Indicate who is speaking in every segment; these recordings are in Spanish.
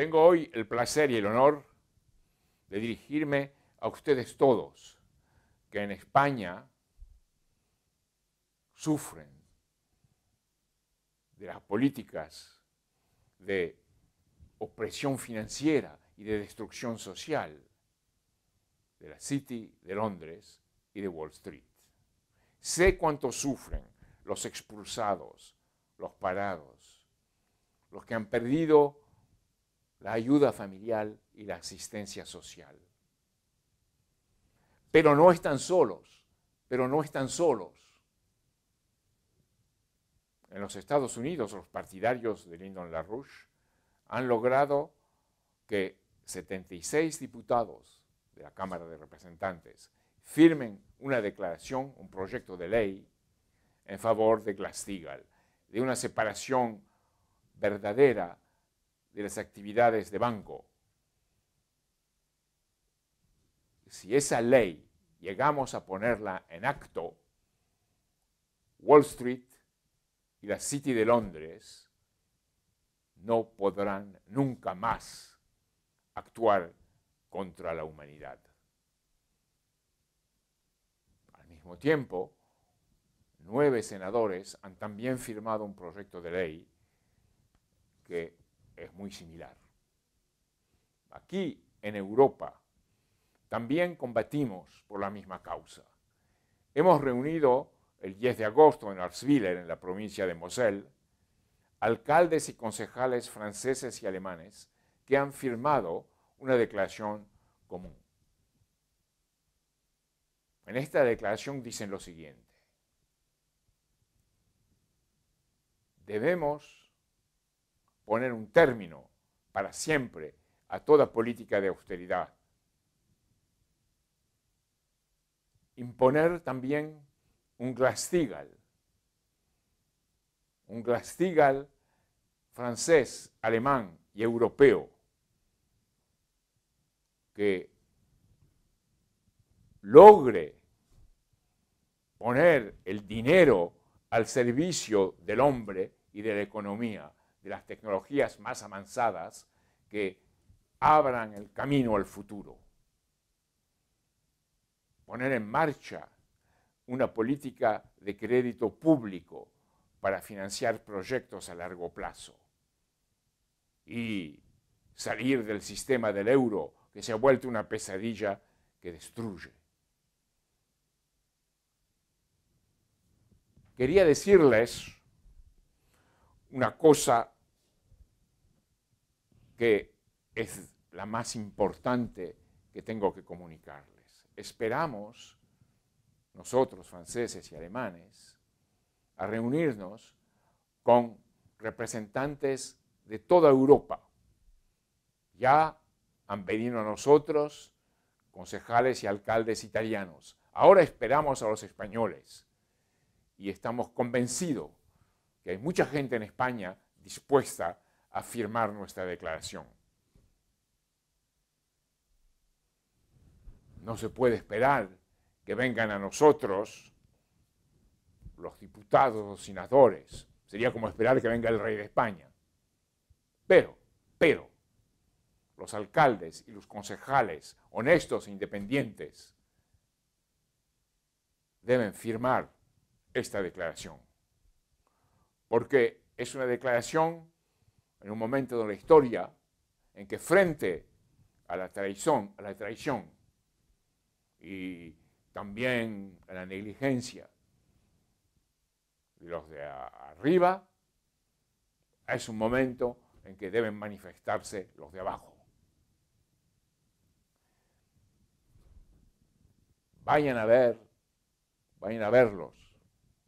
Speaker 1: Tengo hoy el placer y el honor de dirigirme a ustedes todos que en España sufren de las políticas de opresión financiera y de destrucción social de la City, de Londres y de Wall Street. Sé cuánto sufren los expulsados, los parados, los que han perdido la ayuda familiar y la asistencia social. Pero no están solos, pero no están solos. En los Estados Unidos, los partidarios de Lyndon LaRouche han logrado que 76 diputados de la Cámara de Representantes firmen una declaración, un proyecto de ley en favor de Glass-Steagall, de una separación verdadera de las actividades de banco. Si esa ley llegamos a ponerla en acto, Wall Street y la City de Londres no podrán nunca más actuar contra la humanidad. Al mismo tiempo, nueve senadores han también firmado un proyecto de ley que es muy similar. Aquí, en Europa, también combatimos por la misma causa. Hemos reunido el 10 de agosto en Arswiller, en la provincia de Moselle, alcaldes y concejales franceses y alemanes que han firmado una declaración común. En esta declaración dicen lo siguiente. Debemos poner un término para siempre a toda política de austeridad. Imponer también un glastigal, un glastigal francés, alemán y europeo, que logre poner el dinero al servicio del hombre y de la economía de las tecnologías más avanzadas que abran el camino al futuro. Poner en marcha una política de crédito público para financiar proyectos a largo plazo. Y salir del sistema del euro que se ha vuelto una pesadilla que destruye. Quería decirles una cosa que es la más importante que tengo que comunicarles. Esperamos, nosotros franceses y alemanes, a reunirnos con representantes de toda Europa. Ya han venido a nosotros concejales y alcaldes italianos. Ahora esperamos a los españoles y estamos convencidos que hay mucha gente en España dispuesta a firmar nuestra declaración. No se puede esperar que vengan a nosotros los diputados o senadores. Sería como esperar que venga el rey de España. Pero, pero, los alcaldes y los concejales honestos e independientes deben firmar esta declaración porque es una declaración en un momento de la historia en que frente a la traición, a la traición y también a la negligencia de los de arriba, es un momento en que deben manifestarse los de abajo. Vayan a ver, vayan a verlos,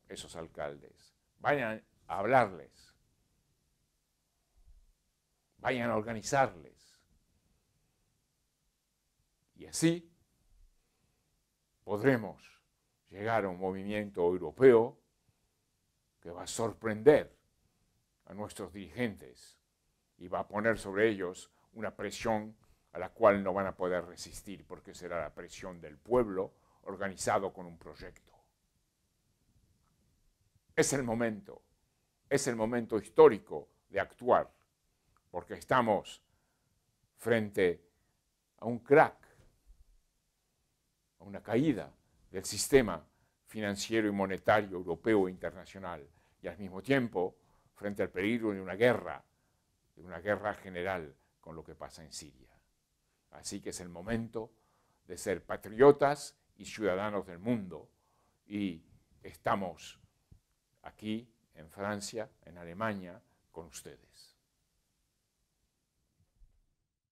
Speaker 1: esos alcaldes, vayan a hablarles, vayan a organizarles. Y así podremos llegar a un movimiento europeo que va a sorprender a nuestros dirigentes y va a poner sobre ellos una presión a la cual no van a poder resistir porque será la presión del pueblo organizado con un proyecto. Es el momento es el momento histórico de actuar, porque estamos frente a un crack, a una caída del sistema financiero y monetario europeo e internacional, y al mismo tiempo frente al peligro de una guerra, de una guerra general con lo que pasa en Siria. Así que es el momento de ser patriotas y ciudadanos del mundo, y estamos aquí en Francia, en Alemania, con ustedes.